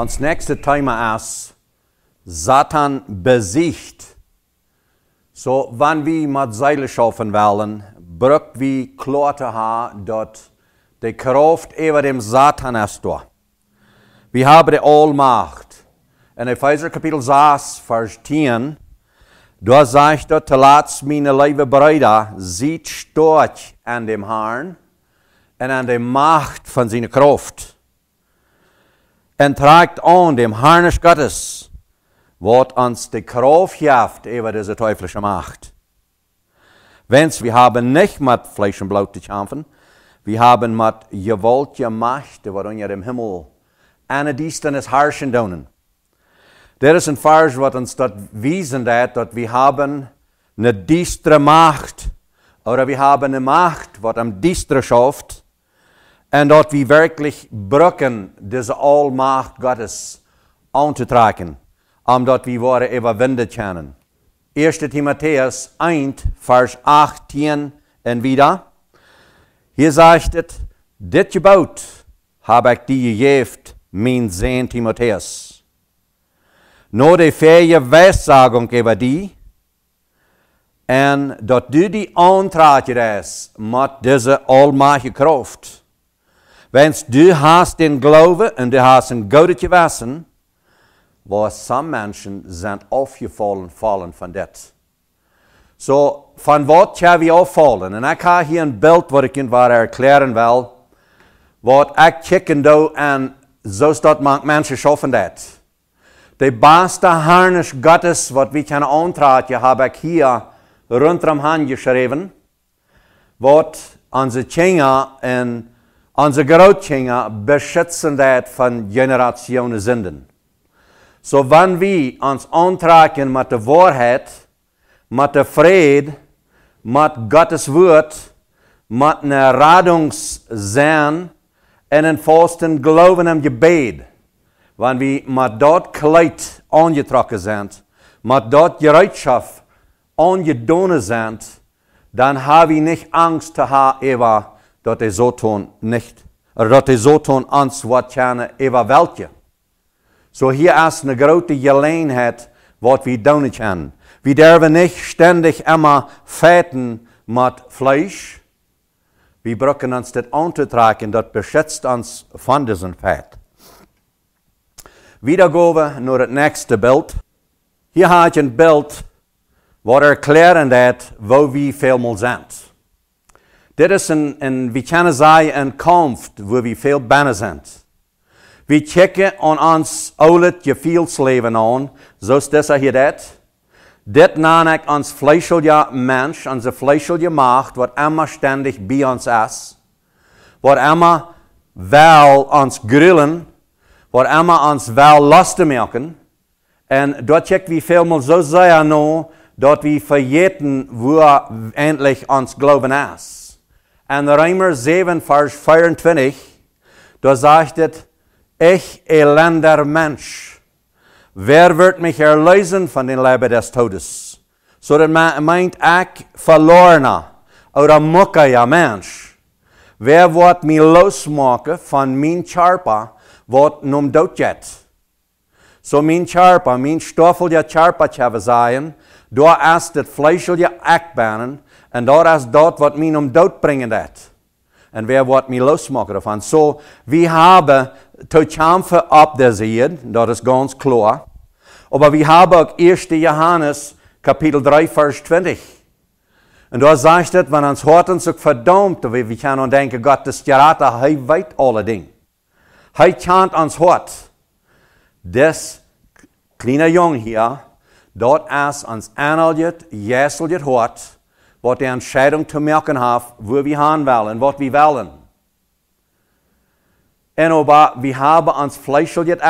Und das nächste Thema ist, Satan besicht. So, wenn wir mit Seile schaffen wollen, braucht wir klare Haar dort, die Kraft über dem Satan ist da. Wir haben die Allmacht. In Epheser Kapitel 6, Vers 10, da sagt er, zuletzt meine liebe Brüder, sieht stolz an dem Herrn und an der Macht von seiner Kraft en tragt an dem Harnisch Gottes, wat uns die Kraft jaft über diese teuflische Macht. Wenn's, wir haben nicht mit Fleisch und Blut zu kämpfen, wir haben mit gewaltiger Macht, die unter dem Himmel eine Diesternis herrschen donen. Der ist ein Vers, was uns dort wiesen hat, dass wir haben eine düstere Macht, oder wir haben eine Macht, was am düstere schafft, En dat wie wirklich brukken deze Allmacht Gottes anzutragen, omdat we worden überwindet können. 1. Timotheus 1, Vers 18 en wieder. Hier zegt het: dit Gebot heb ich die gegeven, mein zoon Timotheus. Nou de fähige Weissagung über die, en dat du die aantraat je met deze almachtige kracht. Wennst du hast den geloven und du hast een godetje wassen, waar sommige mensen zijn afgevallen vallen van dat. Zo, so, van wat zijn we afgevallen? En ik ga hier een beeld wat ik in waar erklären wil, wat ik kicken doe en zo staat man, mensen schaffen dat. De beste harnis Gottes wat we kunnen aantragen, heb ik hier rondom hand geschreven, wat onze Tjena en Unsere grootganger beschützen das von generationen Sünden. So wenn wir uns antragen mit der Wahrheit, mit der Fried, mit Gottes Wort, mit einer Radungssehn und einem fasten Glauben am Gebet, wenn wir mit dort Kleid angetragen sind, mit dort Gereitschaft angedonnen sind, dann habe ich nicht Angst, Herr Eva, dat is zo niet, dat is zo ons ans wat jane ewa welke. So hier is een grote gelegenheid, wat we doen können. Wie dürfen nicht ständig immer feten mat Fleisch. ons dit aan te anzutragen, dat beschetst ons van deze Fett. Wieder gaan wir naar het nächste beeld. Hier heb je wat er wat erklären dat, wo veel vielmal zijn. Dit is een, een, we kunnen zeggen, een komst waar we veel binnen zijn. We checken aan ons oude gevoelsleven aan, zoals deze hier dat. Dit naam ans fleischelja mensch, ans a fleischelja macht, wat immer ständig bi ans is. Wat immer wel ans grillen, wat immer ons wel lasten merken. En dat checken we veelmaal zo zeer nu, dat we vergeten, waar eindelijk ans geloven is. in Römer 7, Vers 24, da sagt es, ich elender Mensch, wer wird mich erlösen von den Leibe des Todes? So dann meint ich verlorener oder muckiger Mensch. Wer wird mich losmaken von min Charpa, wat num doodjet? So min Charpa, min stoffelja Charpa, Chavazayan, daar is het vlees wil je akbanen en daar is dat wat mij om dood brengen dat. En wer wat mij losmaken ervan. Zo, so, we hebben Tochamfe kämpfen op de zee, dat is ganz klar. Maar we hebben ook 1 Johannes kapitel 3 vers 20. En daar zegt het, want ons harten zich verdomd, we, we kunnen denken, God is jarata, hij weet alle dingen. Hij kent ons hart. Des kleine jong hier, Dort ist uns einhaltet, Jesus hat, wat de Entscheidung te merken haf, wo wir gaan willen, wat wir willen. En aber wir hebben ons Fleisch jetzt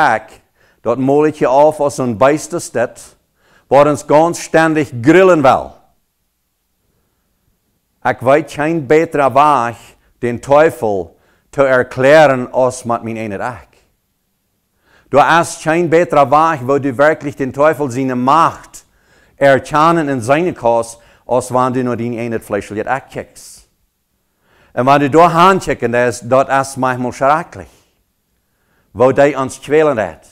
dat moletje mol ich auf aus ein beistes Stadt, was ganz ständig grillen wel. Ik weet geen betere Weg, den Teufel te erklären, als mijn ene eigenen Du hast scheinbar wach, wo du wirklich den Teufel seine Macht erkennen in seine Kost, als wenn du nur den einen Fleischlicht ankickst. Und wenn du da ankicken, das, das ist manchmal schrecklich, wo die uns quälen hat.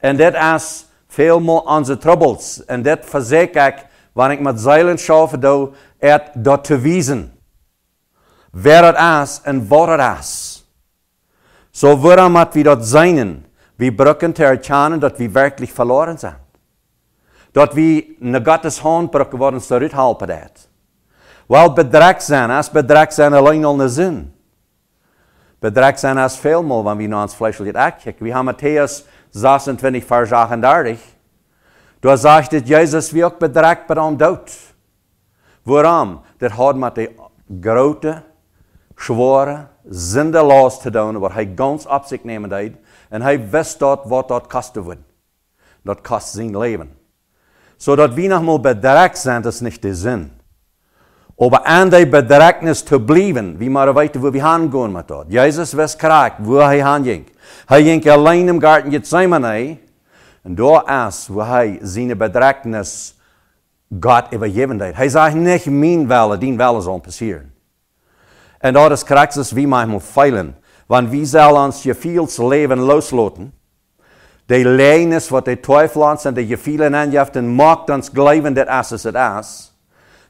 Und das ist vielmal unsere Troubles. Und das versäge ich, wenn ich mit Seilen schaffe, da, er dort zu wiesen. Wer das ist und was das ist. So wird er mit wie dort seinen. We brücken te erkennen, dat we werkelijk verloren zijn, dat we in Gottes Hand brücken worden zurückhalten hat. Wel bedrekt zijn, als bedrekt zijn alleen al een zin. Bedrekt zijn als veelmaal, wanneer we naar nou ons vleeselijk uitkijken. We hebben Matthäus 26, vers 38. Daar zegt dat Jezus wie ook bedrekt bij hem dood. Waarom? Dat had met de grote, zware, zindeloos te doen, wat hij gans op zich nemen deed. En hij wist dat wat dat te winnen, Dat kost zijn leven. Zodat noch nochmal bedreigd zijn, dat is nicht de Sinn. Aber aan der bedreigdnis te blijven, wie maar weiter, wo wir gaan mit dort. Jesus was krank, wo er hinging. Er ging allein im Garten Gethsemane und da ist, wo er seine Bedrägnis Gott übergeben hat. Er sagt nicht, mein Wille, wel Wille soll passieren. En das is krank, wie manchmal feilen. Want wie zal ons Jefiels leven losloten? De leidnis wat de teufel ons en de Jefielen aanjeft en maakt ons geloven dat als het is.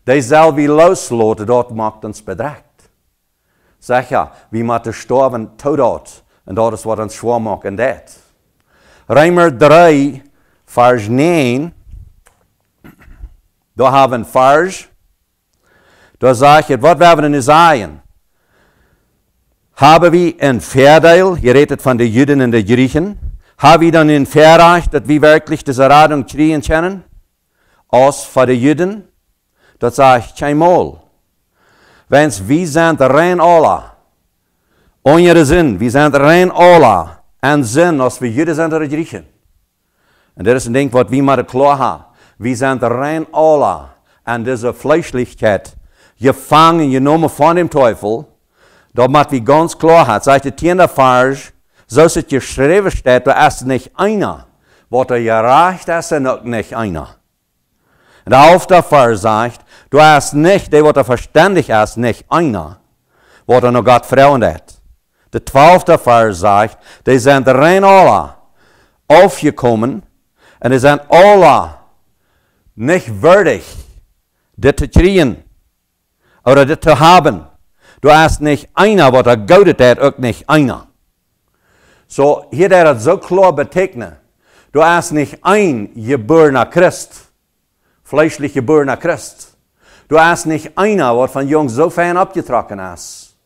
De zal wie losloten, dat maakt ons bedreigd. Zeg ja, wie de sterven tot dat. En dat is wat ons zwaar maakt en dat. Rijmer 3, vers 9. Daar hebben we een vers. Daar zeg je, wat we hebben in zaaien? Hebben we een verdeel? Je redet von de Juden und de Griechen, haben dan dann einen Verreich, dat wir wirklich de Erradung kriegen kennen? Als für de Juden? Das sage ich keinmal. Wenn wie sind rein Allah, unsere Sinn, wir sind rein Allah, en zin als we Juden zijn de Griechen. En dat is een ding wat we maar klaar hebben. Wie zijn de rein Allah en deze Fleischlichkeit Je vangen, je noemen van de teufel. Da macht wie ganz klar hat, seit der tiende Vers, so ist es geschrieben steht, da ist nicht einer, Wo er gereicht ist, und auch nicht einer. Und auf der Vers sagt, du hast nicht, der, was er verständig ist, nicht einer, Wo er noch Gott verändert. Der zwölfte Vers sagt, die sind rein alle aufgekommen und die sind alle nicht würdig, das zu kriegen oder das zu haben. Du hast nicht einer, was er gaudet hat, auch nicht einer. So, hier der hat so klar betegnet. Du hast nicht ein geborener Christ, fleischlich geborener Christ. Du hast nicht einer, was von Jungs so fern abgetragen hast,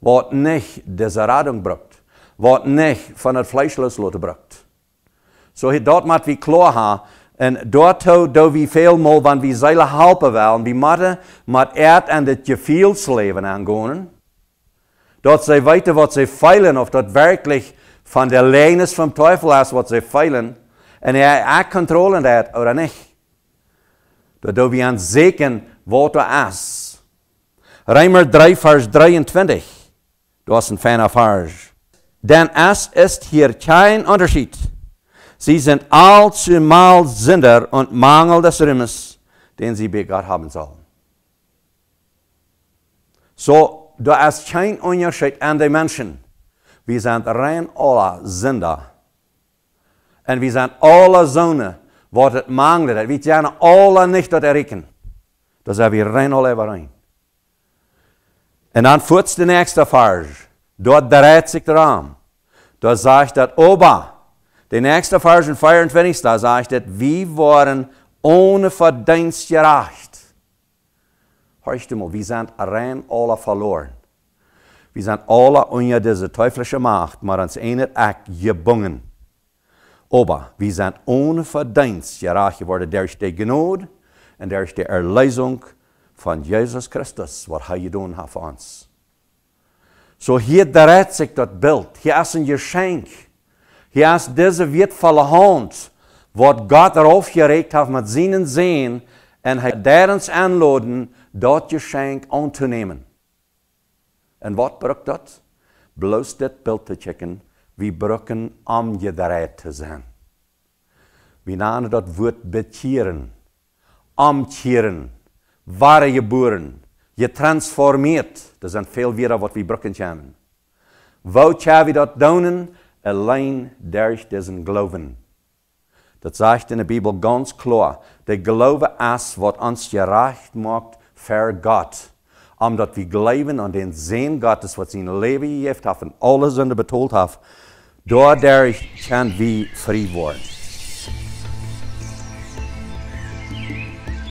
was nicht diese Radung brückt, was nicht von der Fleischlosigkeit brückt. So, hier dort macht wie klar haben, En daartoe doe we veel van we zullen helpen willen. We moeten met echt en het gevoelsleven aangaan. Dat zij weten wat ze feilen, of dat werkelijk van de leenis van teufel is wat ze feilen. En hij ook controle dat, of niet. Dat doe we aan zeker wat er is. Rijmer 3, vers 23. Dat is een fijne vers. Dan is hier geen onderscheid Sie sind allzumal Sünder und Mangel des Rühmes, den sie begangen haben sollen. So, da ist kein Unterschied an den Menschen. Wir sind rein alle Sünder. En wir sind alle Söhne, wo het mangelt. Wir zijn alle nicht dort eriken, Da sind wir rein alle rein. En dann führt de nächste Farge. Dort dreht sich der Arm. Da sagt der Ober, de nächste Vers in 24, da sagt dat wir waren ohne Verdienst gerecht. Hörst du mal, wir sind rein alle verloren. Wir sind alle unter diese teuflische Macht, maar het ene Eck gebungen. Aber wir sind ohne Verdienst gerecht geworden durch die Gnade und durch die Erlösung von Jesus Christus, was er getan hat für uns. So hier dreht sich das Bild. Hier ist ein Geschenk. Erst Deze wertvolle Hand, wat Gott aufgeregt hat mit en zien, en hij derens anladen, dat Geschenk nemen. En wat braucht dat? Bloos dit beeld te checken, wie je omgedraaid te zijn. Wie namen dat woord bekeren, omkeren, ware boeren, je transformeert. Er zijn veel weer wat we brücken kennen. Wat gaan dat doen? allein durch diesen Glauben. Das sagt in der Bibel ganz klar. Der Glaube ist, wat uns gerecht macht voor Gott. Omdat we glauben an den Sehen Gottes, was sein Leben gegeben hat und alle Sünde betont door Dadurch kan wie vrij worden.